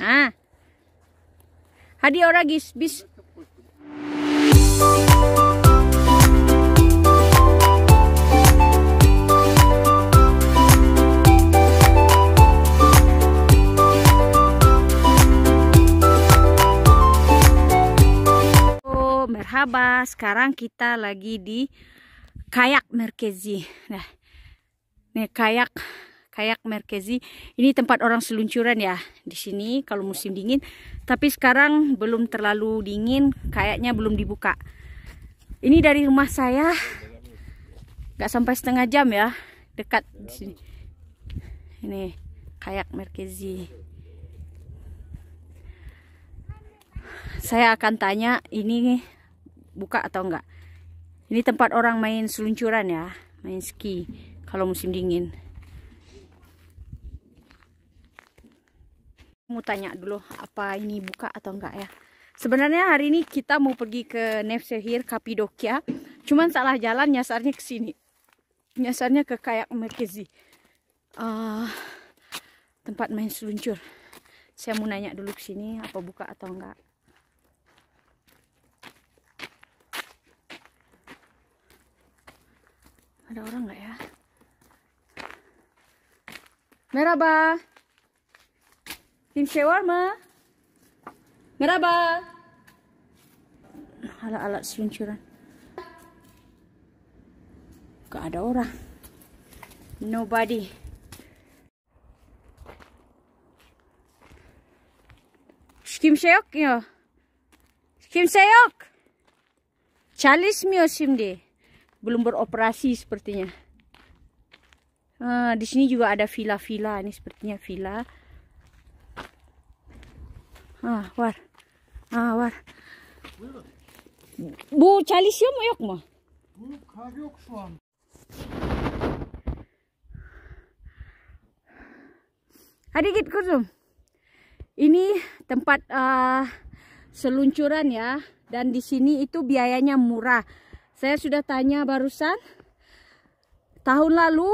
Ha. Hadi ora gis bis. Oh, merhaba, sekarang kita lagi di kayak merkezi. Nah, ini kayak Kayak Merkezi. Ini tempat orang seluncuran ya di sini kalau musim dingin. Tapi sekarang belum terlalu dingin, kayaknya belum dibuka. Ini dari rumah saya nggak sampai setengah jam ya, dekat di sini. Ini kayak Merkezi. Saya akan tanya ini buka atau enggak. Ini tempat orang main seluncuran ya, main ski kalau musim dingin. mau tanya dulu apa ini buka atau enggak ya sebenarnya hari ini kita mau pergi ke Nefsehir Kapidokia cuman salah jalan nyasarnya ke sini nyasarnya ke kayak Merkezi uh, tempat main seluncur saya mau nanya dulu ke sini apa buka atau enggak ada orang enggak ya merhaba Tim shawarma. Merhaba. alat ala seluncuran. Gak ada orang. Nobody. şey yok ya. Kimse yok. Çalışmıyor şimdi. Belum beroperasi sepertinya. Uh, di sini juga ada villa-villa. Ini sepertinya villa. Ah var. ah var. Bu çalışıyor mu yok mu? Bu kar yok şu an. Hadi git kuzum. Ini tempat uh, seluncuran ya dan di sini itu biayanya murah. Saya sudah tanya barusan tahun lalu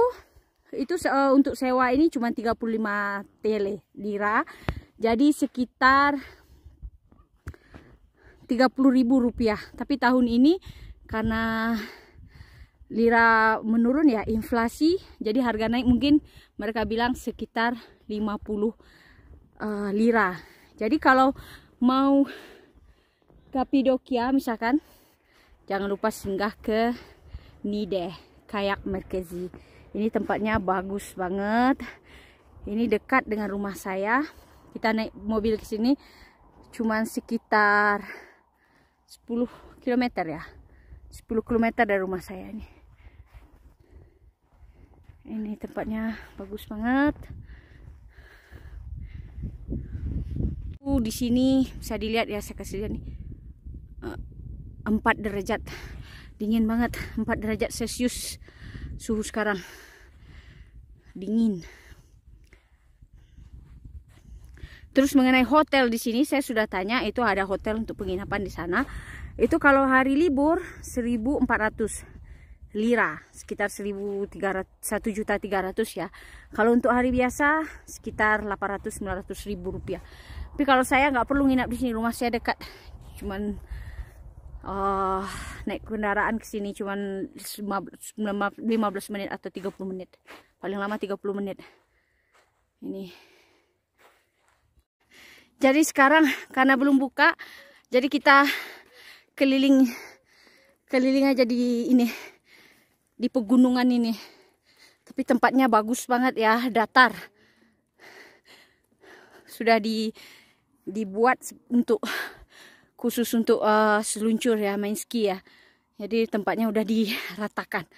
itu uh, untuk sewa ini cuma 35 tele lira jadi sekitar rp rupiah. tapi tahun ini karena lira menurun ya inflasi jadi harga naik mungkin mereka bilang sekitar 50 uh, eh, lira jadi kalau mau Kapidokia misalkan jangan lupa singgah ke Nide Kayak Merkezi ini tempatnya bagus banget ini dekat dengan rumah saya kita naik mobil ke sini cuman sekitar 10 km ya 10 km dari rumah saya ini ini tempatnya bagus banget uh, di sini bisa dilihat ya saya kasih lihat nih uh, eh, 4 derajat dingin banget 4 derajat celcius suhu sekarang dingin Terus mengenai hotel di sini saya sudah tanya itu ada hotel untuk penginapan di sana. Itu kalau hari libur 1.400 lira, sekitar 1.300 ya. Kalau untuk hari biasa sekitar 800 900 ribu rupiah. Tapi kalau saya nggak perlu nginap di sini, rumah saya dekat. Cuman uh, naik kendaraan ke sini cuman 15 menit atau 30 menit. Paling lama 30 menit. Ini jadi sekarang karena belum buka, jadi kita keliling keliling aja di ini di pegunungan ini. Tapi tempatnya bagus banget ya, datar. Sudah di dibuat untuk khusus untuk uh, seluncur ya, main ski ya. Jadi tempatnya udah diratakan.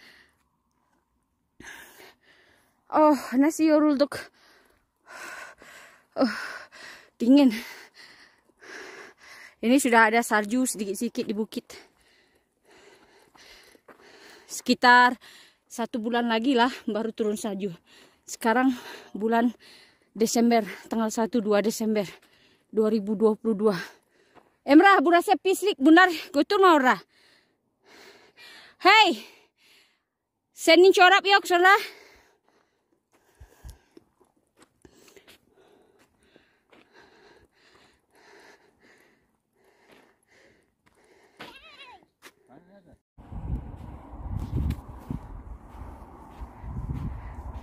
Oh, nasi yorul dok. Oh dingin ini sudah ada salju sedikit-sedikit di bukit sekitar satu bulan lagi lah baru turun salju sekarang bulan Desember tanggal 1 2 Desember 2022 Emrah burasa pislik bunar tuh maura Hei senin corap yok sana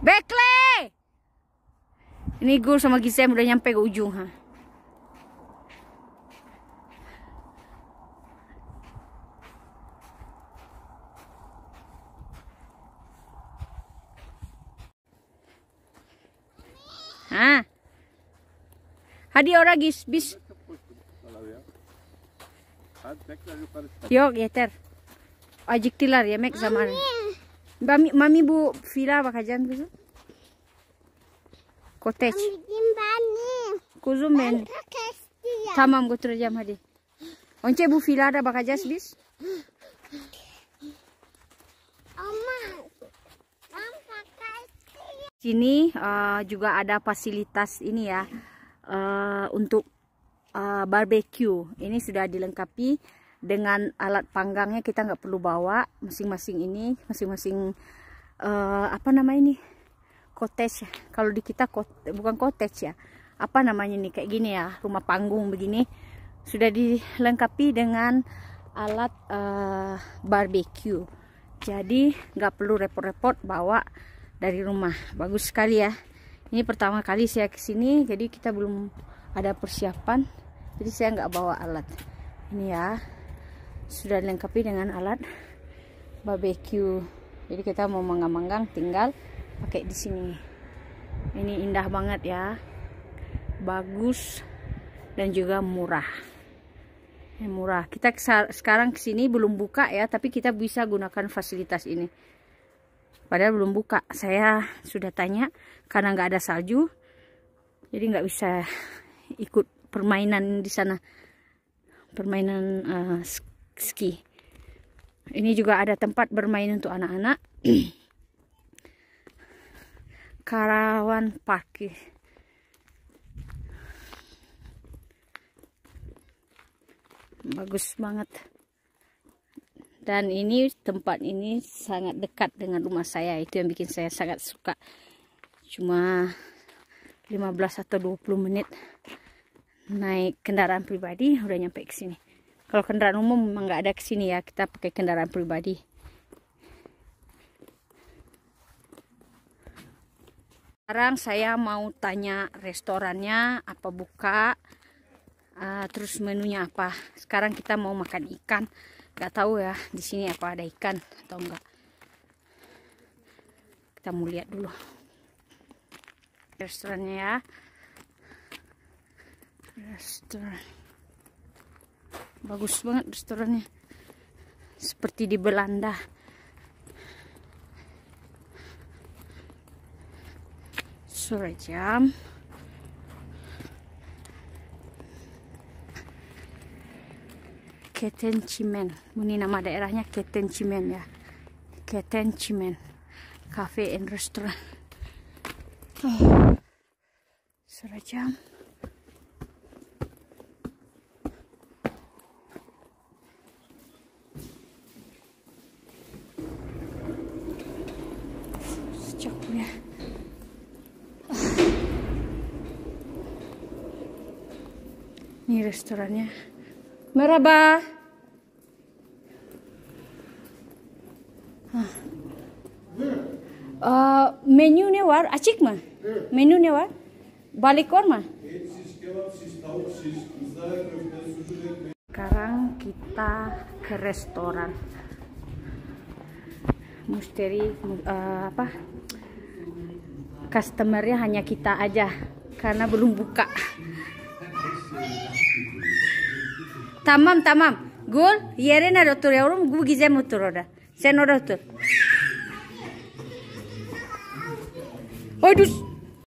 Bekle! Ini gue sama Gisem udah nyampe ke ujung ha. Hah? Hadi orang gis bis. tilar yeter. Ya, Mek sama. zamanı. Mami, mami bu fila cottage. Kuzum Koteç. Kuzum men. Tamam jam hadi. Once bu filara bakacağız bis? Sini uh, juga ada fasilitas ini ya uh, untuk uh, Ini sudah dilengkapi dengan alat panggangnya kita nggak perlu bawa masing-masing ini masing-masing uh, apa nama ini cottage ya. kalau di kita kot, bukan cottage ya apa namanya nih kayak gini ya rumah panggung begini sudah dilengkapi dengan alat uh, barbecue jadi nggak perlu repot-repot bawa dari rumah bagus sekali ya ini pertama kali saya kesini jadi kita belum ada persiapan jadi saya nggak bawa alat ini ya sudah dilengkapi dengan alat barbecue jadi kita mau manggang-manggang tinggal pakai di sini ini indah banget ya bagus dan juga murah ini murah kita sekarang ke sini belum buka ya tapi kita bisa gunakan fasilitas ini padahal belum buka saya sudah tanya karena nggak ada salju jadi nggak bisa ikut permainan di sana permainan uh, ski. Ini juga ada tempat bermain untuk anak-anak. Karawan Park. Bagus banget. Dan ini tempat ini sangat dekat dengan rumah saya. Itu yang bikin saya sangat suka. Cuma 15 atau 20 menit naik kendaraan pribadi udah nyampe ke sini kalau kendaraan umum memang nggak ada ke sini ya kita pakai kendaraan pribadi sekarang saya mau tanya restorannya apa buka uh, terus menunya apa sekarang kita mau makan ikan nggak tahu ya di sini apa ada ikan atau enggak kita mau lihat dulu restorannya ya restoran bagus banget restorannya seperti di Belanda sore jam Keten Cimen ini nama daerahnya Keten Cimen ya Keten Cimen cafe and restaurant oh. sore jam Ini restorannya. meraba. Uh, ah. eh, menu ne war acik mı? Menu ne war? Balik war Sekarang kita ke restoran. Musteri uh, apa? Customernya hanya kita aja karena belum buka. Tamam tamam. Gül yerine otur yavrum. Bu Gizem otur orada. Sen orada otur. Haydi.